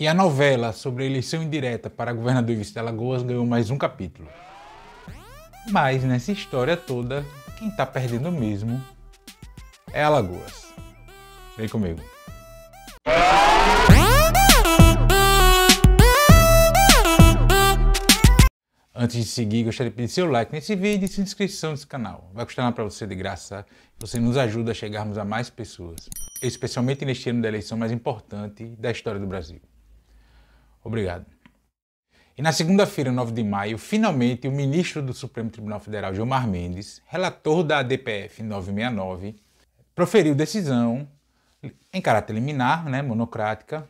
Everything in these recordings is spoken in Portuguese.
E a novela sobre a eleição indireta para governador de Alagoas ganhou mais um capítulo. Mas nessa história toda, quem está perdendo mesmo é Alagoas. Vem comigo. Antes de seguir, gostaria de pedir seu like nesse vídeo e sua inscrição nesse canal. Vai custar nada para você de graça, você nos ajuda a chegarmos a mais pessoas, especialmente neste ano da eleição mais importante da história do Brasil. Obrigado. E na segunda-feira, 9 de maio, finalmente o ministro do Supremo Tribunal Federal, Gilmar Mendes, relator da DPF 969, proferiu decisão em caráter liminar, né, monocrática,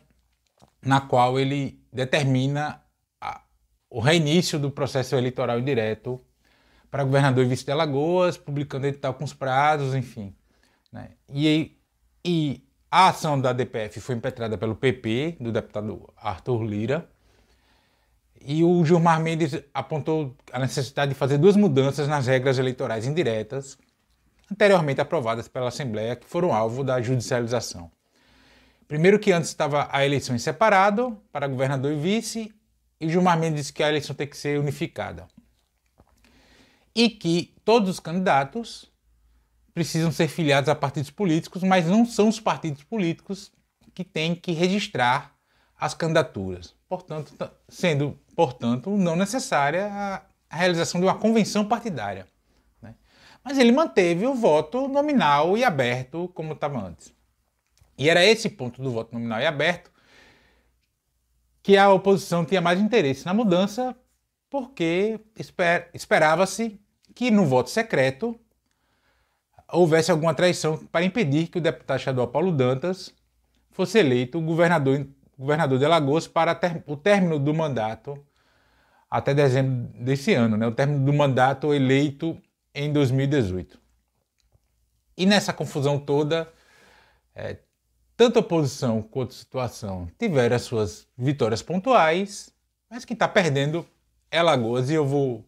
na qual ele determina a, o reinício do processo eleitoral indireto para governador e vice de Alagoas, publicando edital com os prazos, enfim. Né? E, e a ação da DPF foi impetrada pelo PP, do deputado Arthur Lira, e o Gilmar Mendes apontou a necessidade de fazer duas mudanças nas regras eleitorais indiretas, anteriormente aprovadas pela Assembleia, que foram alvo da judicialização. Primeiro que antes estava a eleição em separado, para governador e vice, e Gilmar Mendes disse que a eleição tem que ser unificada. E que todos os candidatos precisam ser filiados a partidos políticos, mas não são os partidos políticos que têm que registrar as candidaturas. Portanto, sendo, portanto, não necessária a, realização de uma convenção partidária. Né? Mas ele manteve o voto nominal e aberto como estava antes. E era esse ponto do voto nominal e aberto que a oposição tinha mais interesse na mudança, porque esper, esperava-se que no voto secreto houvesse alguma traição para impedir que o deputado estadual Paulo Dantas fosse eleito governador, governador de Alagoas para ter, o término do mandato até dezembro desse ano, né? o término do mandato eleito em 2018. E nessa confusão toda, é, tanto oposição quanto situação tiveram as suas vitórias pontuais, mas quem está perdendo é Alagoas e eu vou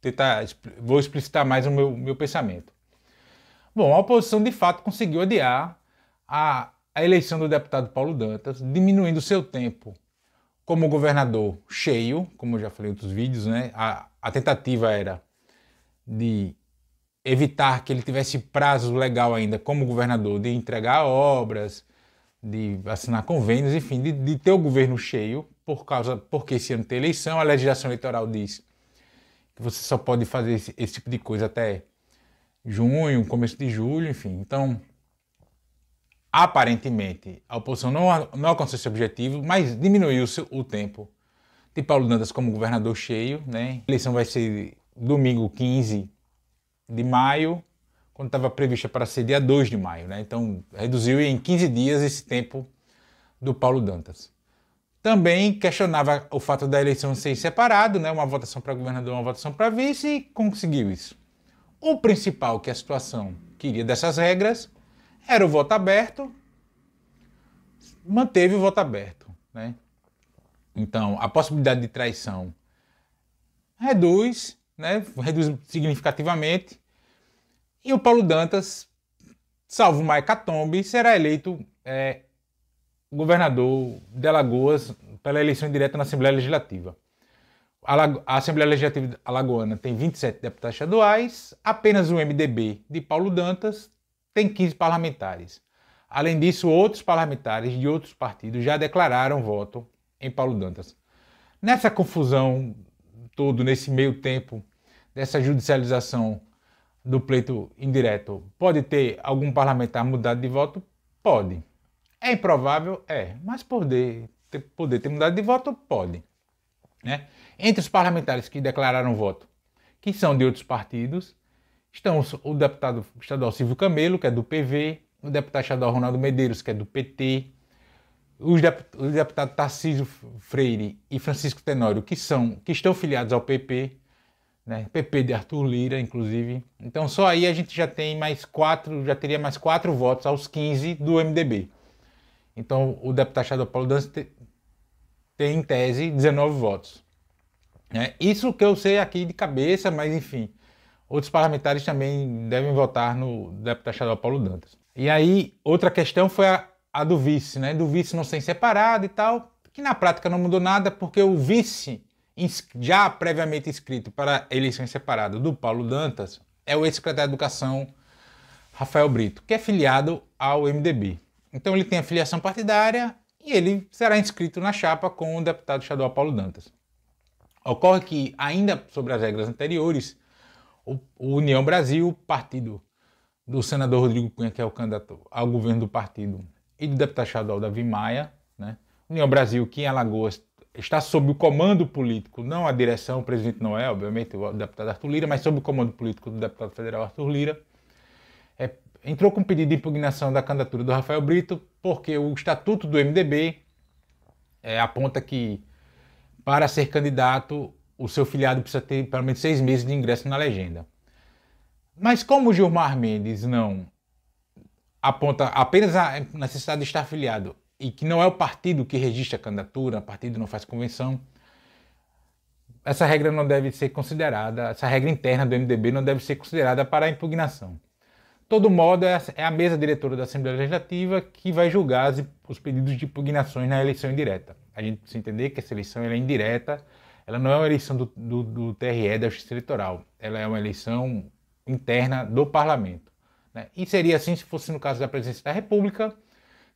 tentar vou explicitar mais o meu, meu pensamento. Bom, a oposição de fato conseguiu adiar a, a eleição do deputado Paulo Dantas, diminuindo seu tempo como governador cheio, como eu já falei em outros vídeos, né? A, a tentativa era de evitar que ele tivesse prazo legal ainda como governador de entregar obras, de assinar convênios, enfim, de, de, ter o governo cheio, por causa, porque esse ano tem eleição, a legislação eleitoral diz que você só pode fazer esse, esse tipo de coisa até junho, começo de julho, enfim. Então, aparentemente, a oposição não, não alcançou esse objetivo, mas diminuiu o tempo de Paulo Dantas como governador cheio. Né? A eleição vai ser domingo 15 de maio, quando estava prevista para ser dia 2 de maio. Né? Então, reduziu em 15 dias esse tempo do Paulo Dantas. Também questionava o fato da eleição ser separado, né? uma votação para governador, uma votação para vice, e conseguiu isso. O principal que a situação queria dessas regras era o voto aberto, manteve o voto aberto. Né? Então, a possibilidade de traição reduz, né? reduz significativamente. E o Paulo Dantas, salvo uma hecatombe, será eleito é, governador de Alagoas pela eleição direta na Assembleia Legislativa a Assembleia Legislativa Alagoana tem 27 deputados estaduais, apenas o MDB de Paulo Dantas tem 15 parlamentares. Além disso, outros parlamentares de outros partidos já declararam voto em Paulo Dantas. Nessa confusão todo, nesse meio tempo dessa judicialização do pleito indireto, pode ter algum parlamentar mudado de voto? Pode. É improvável? É. Mas poder ter, poder ter mudado de voto? Pode né? Entre os parlamentares que declararam voto, que são de outros partidos, estão o deputado estadual Silvio Camelo, que é do PV, o deputado estadual Ronaldo Medeiros, que é do PT, os deputados Tarcísio Freire e Francisco Tenório, que são, que estão filiados ao PP, né? PP de Arthur Lira, inclusive. Então só aí a gente já tem mais quatro, já teria mais quatro votos aos 15 do MDB. Então o deputado estadual Paulo tem, em tese, 19 votos. É, isso que eu sei aqui de cabeça, mas enfim, outros parlamentares também devem votar no deputado estadual Paulo Dantas. E aí, outra questão foi a, a do vice, né? Do vice não ser separado e tal, que na prática não mudou nada, porque o vice, já previamente inscrito para eleição separada do Paulo Dantas, é o ex-secretário de Educação Rafael Brito, que é filiado ao MDB. Então ele tem afiliação partidária e ele será inscrito na chapa com o deputado estadual Paulo Dantas. Ocorre que, ainda sobre as regras anteriores, o União Brasil, partido do senador Rodrigo Cunha, que é o candidato ao governo do partido, e do deputado estadual Davi Maia, né? União Brasil, que em Alagoas está sob o comando político, não a direção, o presidente não é, obviamente, o deputado Arthur Lira, mas sob o comando político do deputado federal Arthur Lira, é, entrou com pedido de impugnação da candidatura do Rafael Brito, porque o estatuto do MDB é, aponta que para ser candidato o seu filiado precisa ter pelo menos seis meses de ingresso na legenda. Mas como o Gilmar Mendes não aponta apenas a é, necessidade de estar filiado e que não é o partido que registra a candidatura, o partido não faz convenção, essa regra não deve ser considerada, essa regra interna do MDB não deve ser considerada para a impugnação todo modo, é a mesa diretora da Assembleia Legislativa que vai julgar os pedidos de impugnações na eleição indireta. A gente precisa entender que essa eleição é indireta, ela não é uma eleição do, do, do, TRE, da Justiça Eleitoral, ela é uma eleição interna do parlamento. Né? E seria assim se fosse no caso da presidência da República,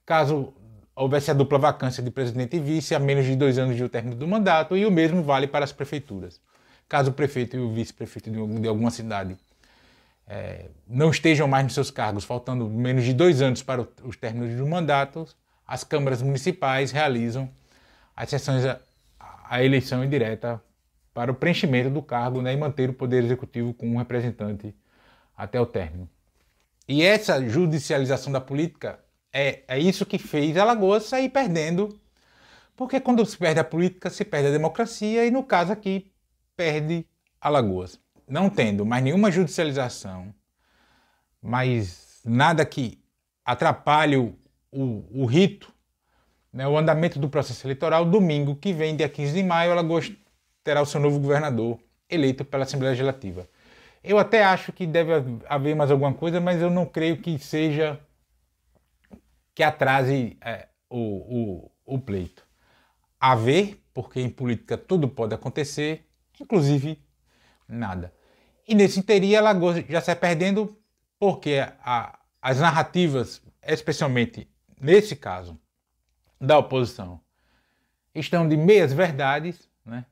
caso houvesse a dupla vacância de presidente e vice a menos de dois anos de término do mandato, e o mesmo vale para as prefeituras. Caso o prefeito e o vice-prefeito de alguma cidade é, não estejam mais nos seus cargos, faltando menos de dois anos para os términos do mandato, as câmaras municipais realizam as sessões a, a eleição indireta para o preenchimento do cargo né, e manter o poder executivo com um representante até o término. E essa judicialização da política é, é isso que fez Alagoas sair perdendo, porque quando se perde a política, se perde a democracia, e no caso aqui, perde Alagoas não tendo mais nenhuma judicialização, mas nada que atrapalhe o, o, o rito, né, o andamento do processo eleitoral, domingo que vem, dia 15 de maio, Alagoas terá o seu novo governador eleito pela Assembleia Legislativa. Eu até acho que deve haver mais alguma coisa, mas eu não creio que seja que atrase é, o, o, o pleito. Haver, porque em política tudo pode acontecer, inclusive nada. E nesse interim ela já sai perdendo porque a, as narrativas, especialmente nesse caso da oposição, estão de meias verdades, né?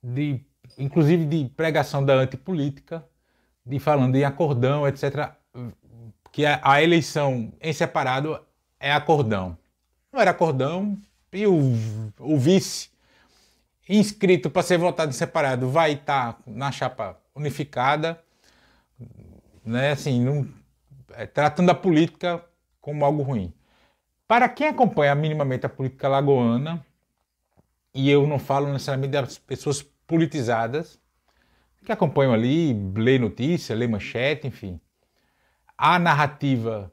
de, inclusive de pregação da antipolítica, de falando em acordão, etc. Que a, a eleição em separado é acordão. Não era acordão e o, o vice inscrito para ser votado em separado vai estar tá na chapa unificada, né, assim, é, tratando a política como algo ruim. Para quem acompanha minimamente a política lagoana, e eu não falo necessariamente das pessoas politizadas, que acompanham ali, lê notícia, lê manchete, enfim, a narrativa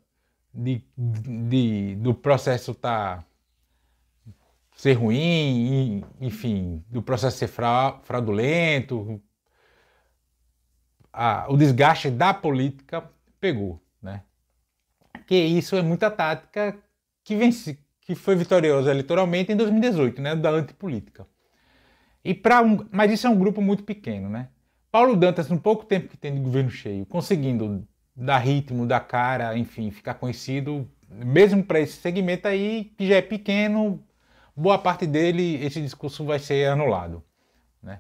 de, de do processo tá ser ruim, enfim, do processo ser fraudulento, a, o desgaste da política pegou, né? Que isso é muita tática que vence, que foi vitoriosa eleitoralmente em 2018, né, da antipolítica. E para um, mas isso é um grupo muito pequeno, né? Paulo Dantas, no pouco tempo que tem de governo cheio, conseguindo dar ritmo, dar cara, enfim, ficar conhecido, mesmo para esse segmento aí que já é pequeno, boa parte dele esse discurso vai ser anulado, né?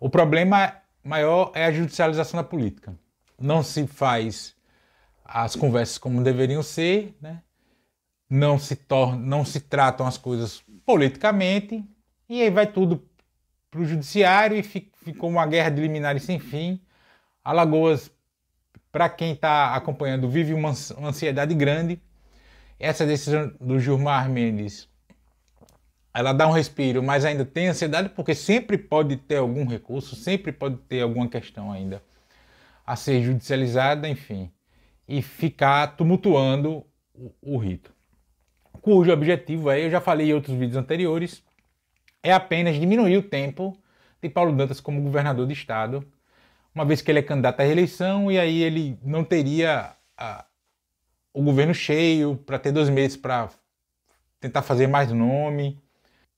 O problema maior é a judicialização da política. Não se faz as conversas como deveriam ser, né? não, se não se tratam as coisas politicamente, e aí vai tudo para o judiciário e ficou uma guerra de liminares sem fim. Alagoas, para quem está acompanhando, vive uma ansiedade grande. Essa decisão do Gilmar Mendes ela dá um respiro, mas ainda tem ansiedade, porque sempre pode ter algum recurso, sempre pode ter alguma questão ainda a ser judicializada, enfim, e ficar tumultuando o, o rito. Cujo objetivo é, eu já falei em outros vídeos anteriores, é apenas diminuir o tempo de Paulo Dantas como governador de Estado, uma vez que ele é candidato à reeleição e aí ele não teria a, o governo cheio para ter dois meses para tentar fazer mais nome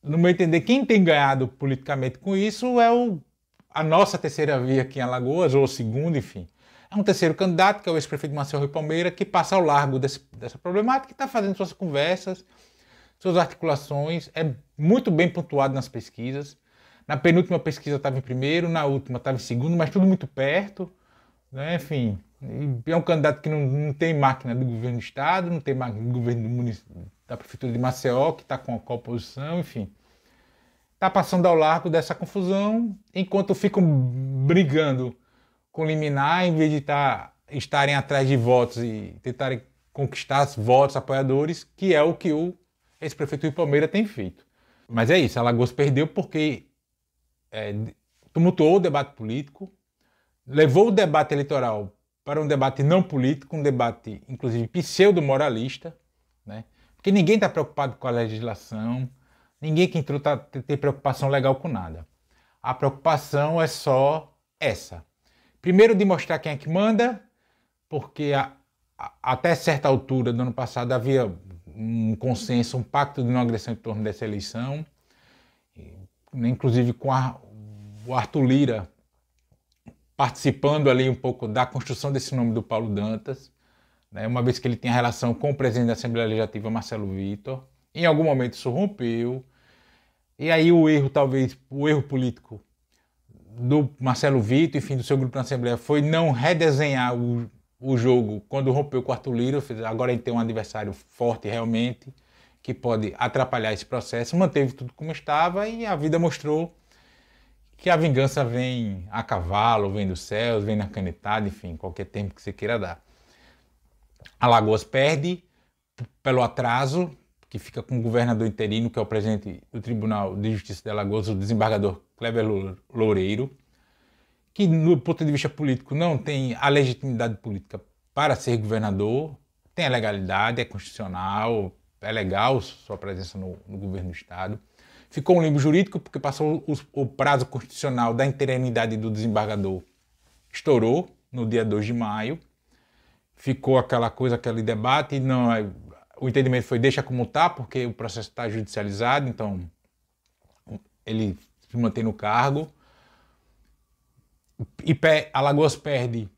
no meu entender, quem tem ganhado politicamente com isso é o, a nossa terceira via aqui em Alagoas, ou o segundo enfim. É um terceiro candidato, que é o ex-prefeito Marcelo Rui Palmeira, que passa ao largo desse, dessa problemática e está fazendo suas conversas, suas articulações, é muito bem pontuado nas pesquisas. Na penúltima pesquisa estava em primeiro, na última estava em segundo, mas tudo muito perto. Né? Enfim, é um candidato que não, não tem máquina do governo do Estado, não tem máquina do governo do município da Prefeitura de Maceió, que está com a oposição, enfim. Está passando ao largo dessa confusão, enquanto ficam brigando com liminar, em vez de tá, estarem atrás de votos e tentarem conquistar votos apoiadores, que é o que o ex-prefeito de Palmeiras tem feito. Mas é isso, Alagoas perdeu porque é, tumultuou o debate político, levou o debate eleitoral para um debate não político, um debate, inclusive, pseudo-moralista, né? Porque ninguém está preocupado com a legislação, ninguém que entrou tá, tem preocupação legal com nada. A preocupação é só essa. Primeiro de mostrar quem é que manda, porque a, a, até certa altura do ano passado havia um consenso, um pacto de não agressão em torno dessa eleição, inclusive com a, o Arthur Lira participando ali um pouco da construção desse nome do Paulo Dantas né, uma vez que ele tinha relação com o presidente da Assembleia Legislativa, Marcelo Vitor. Em algum momento isso rompeu. E aí o erro, talvez, o erro político do Marcelo Vitor, enfim, do seu grupo na Assembleia, foi não redesenhar o, o jogo quando rompeu o quarto Lira. Agora ele tem um adversário forte realmente, que pode atrapalhar esse processo. Manteve tudo como estava e a vida mostrou que a vingança vem a cavalo, vem dos céus, vem na canetada, enfim, qualquer tempo que você queira dar. Alagoas perde pelo atraso, que fica com o governador interino, que é o presidente do Tribunal de Justiça de Alagoas, o desembargador Cleber Loureiro, que, do ponto de vista político, não tem a legitimidade política para ser governador, tem a legalidade, é constitucional, é legal sua presença no, no governo do Estado. Ficou um limbo jurídico porque passou o, o prazo constitucional da interinidade do desembargador, estourou no dia 2 de maio, ficou aquela coisa, aquele debate, e não, o entendimento foi deixa como está, porque o processo está judicializado, então ele se mantém no cargo. E Alagoas perde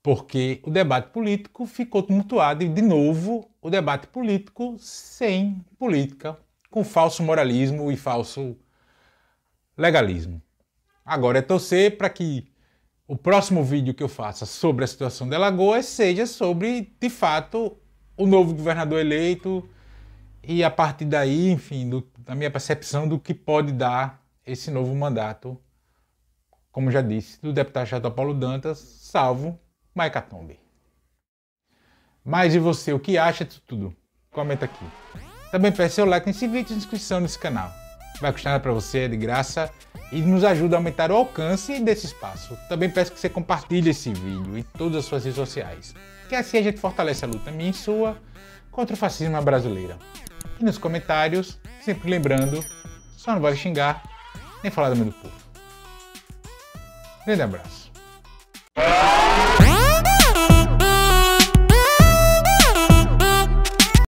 porque o debate político ficou tumultuado e, de novo, o debate político sem política, com falso moralismo e falso legalismo. Agora é torcer para que o próximo vídeo que eu faça sobre a situação de Alagoas seja sobre, de fato, o novo governador eleito e a partir daí, enfim, do, da minha percepção do que pode dar esse novo mandato, como já disse, do deputado Chato Paulo Dantas, salvo Maica Tombe. Mas e você, o que acha disso tudo? Comenta aqui. Também peça seu like nesse vídeo e inscrição nesse canal. Vai custar nada pra você, é de graça e nos ajuda a aumentar o alcance desse espaço. Também peço que você compartilhe esse vídeo em todas as suas redes sociais, que assim a gente fortalece a luta minha e sua contra o fascismo brasileiro. E nos comentários, sempre lembrando, só não vai xingar nem falar do meio do povo. Grande abraço.